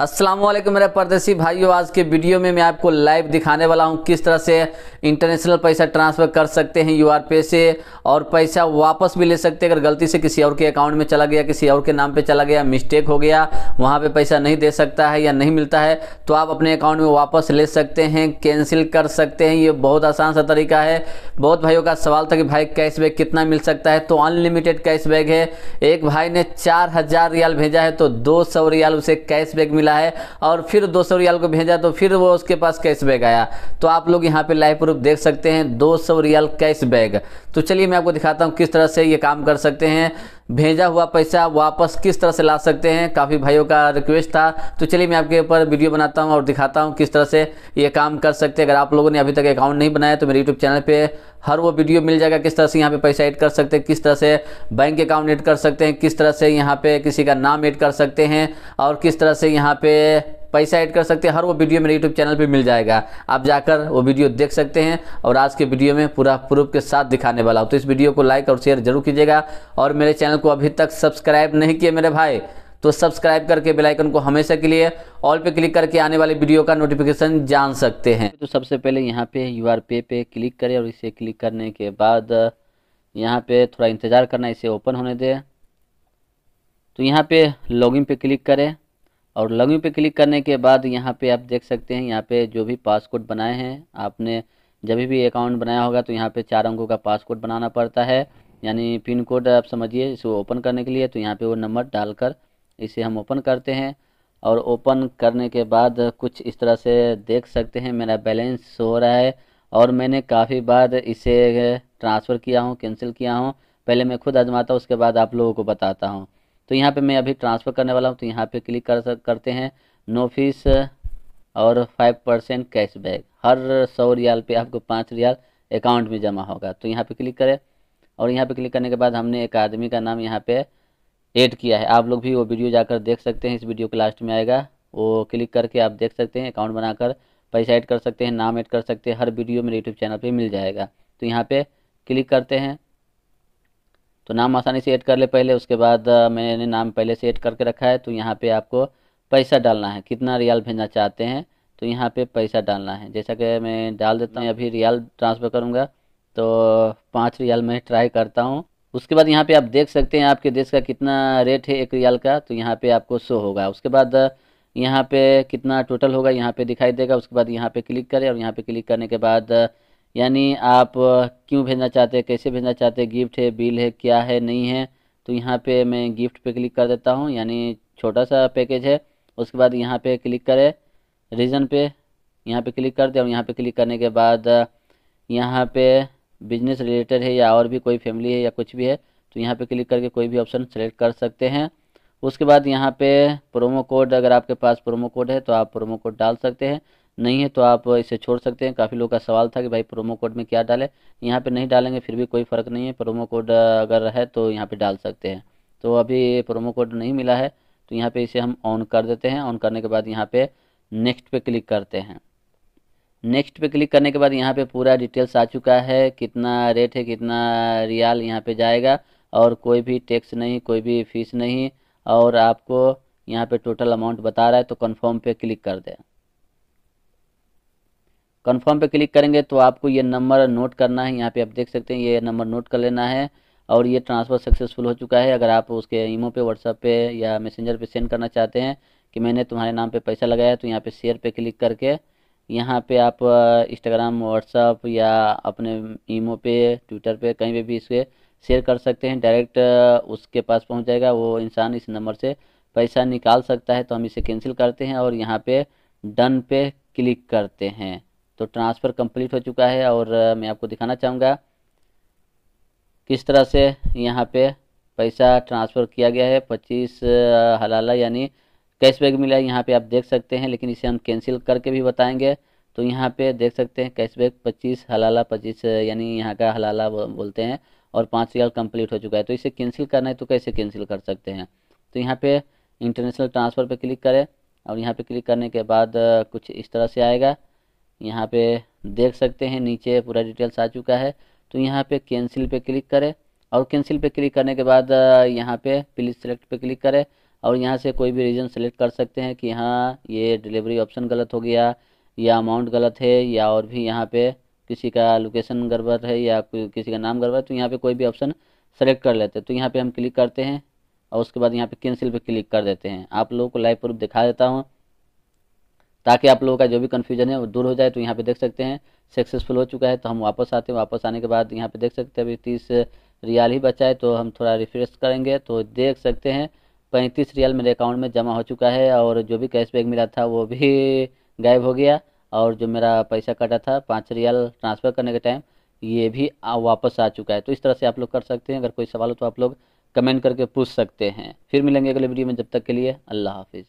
अस्सलाम वालेकुम मेरे परदेसी भाइयों आज के वीडियो में मैं आपको लाइव दिखाने वाला हूं किस तरह से इंटरनेशनल पैसा ट्रांसफ़र कर सकते हैं यू पे से और पैसा वापस भी ले सकते हैं अगर गलती से किसी और के अकाउंट में चला गया किसी और के नाम पे चला गया मिस्टेक हो गया वहां पे पैसा नहीं दे सकता है या नहीं मिलता है तो आप अपने अकाउंट में वापस ले सकते हैं कैंसिल कर सकते हैं ये बहुत आसान सा तरीका है बहुत भाइयों का सवाल था कि भाई कैशबैक कितना मिल सकता है तो अनलिमिटेड कैशबैक है एक भाई ने चार रियाल भेजा है तो दो रियाल उसे कैशबैक मिला है और फिर दो सौ रियाल को भेजा तो फिर वो उसके पास कैशबैक आया तो आप लोग यहाँ पे लाइव प्रूफ देख सकते हैं दो सौ रियाल कैशबैक तो चलिए मैं आपको दिखाता हूँ किस तरह से ये काम कर सकते हैं भेजा हुआ पैसा वापस किस तरह से ला सकते हैं काफ़ी भाइयों का रिक्वेस्ट था तो चलिए मैं आपके ऊपर वीडियो बनाता हूं और दिखाता हूं किस तरह से ये काम कर सकते हैं अगर आप लोगों ने अभी तक अकाउंट नहीं बनाया तो मेरे यूट्यूब चैनल पे हर वो वीडियो मिल जाएगा किस तरह से यहाँ पे पैसा ऐड कर सकते हैं किस तरह से बैंक अकाउंट ऐड कर सकते हैं किस तरह से यहाँ पे किसी का नाम ऐड कर सकते हैं और किस तरह से यहाँ पे पैसा ऐड कर सकते हैं हर वो वीडियो मेरे यूट्यूब चैनल पर मिल जाएगा आप जाकर वो वीडियो देख सकते हैं और आज के वीडियो में पूरा प्रूफ के साथ दिखाने वाला हूँ तो इस वीडियो को लाइक और शेयर जरूर कीजिएगा और मेरे चैनल को अभी तक सब्सक्राइब नहीं किए मेरे भाई तो सब्सक्राइब करके बेल आइकन को हमेशा के लिए ऑल पे क्लिक करके आने वाले वीडियो का नोटिफिकेशन जान सकते हैं तो सबसे पहले यहाँ पे यू आर पे पे क्लिक करें और इसे क्लिक करने के बाद यहाँ पे थोड़ा इंतज़ार करना इसे ओपन होने दें तो यहाँ पे लॉगिन पे क्लिक करें और लॉगिन पे क्लिक करने के बाद यहाँ पे आप देख सकते हैं यहाँ पे जो भी पासकोड बनाए हैं आपने जब भी अकाउंट बनाया होगा तो यहाँ पे चार अंकों का पासकोड बनाना पड़ता है यानी पिन कोड आप समझिए इसको ओपन करने के लिए तो यहाँ पे वो नंबर डालकर इसे हम ओपन करते हैं और ओपन करने के बाद कुछ इस तरह से देख सकते हैं मेरा बैलेंस हो रहा है और मैंने काफ़ी बार इसे ट्रांसफ़र किया हूँ कैंसिल किया हूँ पहले मैं खुद आजमाता हूँ उसके बाद आप लोगों को बताता हूँ तो यहाँ पे मैं अभी ट्रांसफ़र करने वाला हूँ तो यहाँ पे क्लिक कर करते हैं नो फीस और फाइव परसेंट कैशबैक हर सौ रियाल पे आपको पाँच रियाल अकाउंट में जमा होगा तो यहाँ पे क्लिक करें और यहाँ पे क्लिक करने के बाद हमने एक आदमी का नाम यहाँ पे ऐड किया है आप लोग भी वो वीडियो जाकर देख सकते हैं इस वीडियो के लास्ट में आएगा वो क्लिक करके आप देख सकते हैं अकाउंट बनाकर पैसा ऐड कर सकते हैं नाम ऐड कर सकते हैं हर वीडियो मेरे यूट्यूब चैनल पर मिल जाएगा तो यहाँ पर क्लिक करते हैं तो नाम आसानी से ऐड कर ले पहले उसके बाद मैंने नाम पहले से ऐड करके रखा है तो यहाँ पे आपको पैसा डालना है कितना रियाल भेजना चाहते हैं तो यहाँ पे पैसा डालना है जैसा कि मैं डाल देता हूँ अभी रियाल ट्रांसफ़र करूँगा तो पाँच रियाल मैं ट्राई करता हूँ उसके बाद यहाँ पर आप देख सकते हैं आपके देश का कितना रेट है एक रियाल का तो यहाँ पर आपको शो होगा उसके बाद यहाँ पे कितना टोटल होगा यहाँ पे दिखाई देगा उसके बाद यहाँ पे क्लिक करें और यहाँ पे क्लिक करने के बाद यानी आप क्यों भेजना चाहते हैं कैसे भेजना चाहते हैं गिफ्ट है बिल है क्या है नहीं है तो यहाँ पे मैं गिफ्ट पे क्लिक कर देता हूँ यानी छोटा सा पैकेज है उसके बाद यहाँ पे क्लिक करें रीज़न पे यहाँ पे क्लिक कर दें और यहाँ पे क्लिक करने के बाद यहाँ पे बिजनेस रिलेटेड है या और भी कोई फैमिली है या कुछ भी है तो यहाँ पे क्लिक करके कोई भी ऑप्शन सेलेक्ट कर सकते हैं उसके बाद यहाँ पे प्रोमो कोड अगर आपके पास प्रोमो कोड है तो आप प्रोमो कोड डाल सकते हैं नहीं है तो आप इसे छोड़ सकते हैं काफ़ी लोगों का सवाल था कि भाई प्रोमो कोड में क्या डालें यहाँ पे नहीं डालेंगे फिर भी कोई फ़र्क नहीं है प्रोमो कोड अगर है तो यहाँ पे डाल सकते हैं तो अभी प्रोमो कोड नहीं मिला है तो यहाँ पे इसे हम ऑन कर देते हैं ऑन करने के बाद यहाँ पे नेक्स्ट पे क्लिक करते हैं नेक्स्ट पे क्लिक करने के बाद यहाँ पे पूरा डिटेल्स आ चुका है कितना रेट है कितना रियाल यहाँ पे जाएगा और कोई भी टैक्स नहीं कोई भी फीस नहीं और आपको यहाँ पे टोटल अमाउंट बता रहा है तो कंफर्म पे क्लिक कर दें कन्फर्म पे क्लिक करेंगे तो आपको ये नंबर नोट करना है यहाँ पे आप देख सकते हैं ये नंबर नोट कर लेना है और ये ट्रांसफ़र सक्सेसफुल हो चुका है अगर आप उसके ईमो पे व्हाट्सअप पे या मैसेंजर पे सेंड करना चाहते हैं कि मैंने तुम्हारे नाम पे पैसा लगाया तो यहाँ पे शेयर पे क्लिक करके यहाँ पे आप इंस्टाग्राम व्हाट्सअप या अपने ईमो पे ट्विटर पे कहीं पे भी इसे शेयर कर सकते हैं डायरेक्ट उसके पास पहुँच जाएगा वो इंसान इस नंबर से पैसा निकाल सकता है तो हम इसे कैंसिल करते हैं और यहाँ पर डन पे क्लिक करते हैं तो ट्रांसफ़र कंप्लीट हो चुका है और मैं आपको दिखाना चाहूँगा किस तरह से यहाँ पे पैसा ट्रांसफ़र किया गया है पच्चीस हलाला यानी कैशबैक मिला है यहाँ पर आप देख सकते हैं लेकिन इसे हम कैंसिल करके भी बताएँगे तो यहाँ पे देख सकते हैं कैशबैक पच्चीस हलाला पच्चीस यानी यहाँ का हलाला बोलते हैं और पाँच रियाल कंप्लीट हो चुका है तो इसे कैंसिल करना है तो कैसे कैंसिल कर सकते हैं तो यहाँ पे इंटरनेशनल ट्रांसफ़र पे क्लिक करें और यहाँ पे क्लिक करने के बाद कुछ इस तरह से आएगा यहाँ पे देख सकते हैं नीचे पूरा डिटेल्स आ चुका है तो यहाँ पे कैंसिल पे क्लिक करें और कैंसिल पे क्लिक करने के बाद यहाँ पे प्लीज़ सेलेक्ट पे क्लिक करें और यहाँ से कोई भी रीज़न सेलेक्ट कर सकते हैं कि हाँ ये डिलीवरी ऑप्शन गलत हो गया या अमाउंट गलत है या और भी यहाँ पे किसी का लोकेशन गड़बड़ है या किसी का नाम गड़बड़ है तो यहाँ पर कोई भी ऑप्शन सेलेक्ट कर लेते हैं तो यहाँ पर हम क्लिक करते हैं और उसके बाद यहाँ पे कैंसिल पे क्लिक कर देते हैं आप लोगों को लाइव प्रूफ दिखा देता हूँ ताकि आप लोगों का जो भी कन्फ्यूजन है वो दूर हो जाए तो यहाँ पे देख सकते हैं सक्सेसफुल हो चुका है तो हम वापस आते हैं वापस आने के बाद यहाँ पे देख सकते हैं अभी तीस रियाल ही बचा है तो हम थोड़ा रिफ्रेश करेंगे तो देख सकते हैं पैंतीस रियाल मेरे अकाउंट में जमा हो चुका है और जो भी कैशबैक मिला था वो भी गायब हो गया और जो मेरा पैसा कटा था पाँच रियाल ट्रांसफ़र करने के टाइम ये भी वापस आ चुका है तो इस तरह से आप लोग कर सकते हैं अगर कोई सवाल हो तो आप लोग कमेंट करके पूछ सकते हैं फिर मिलेंगे अगले वीडियो में जब तक के लिए अल्लाह हाफिज़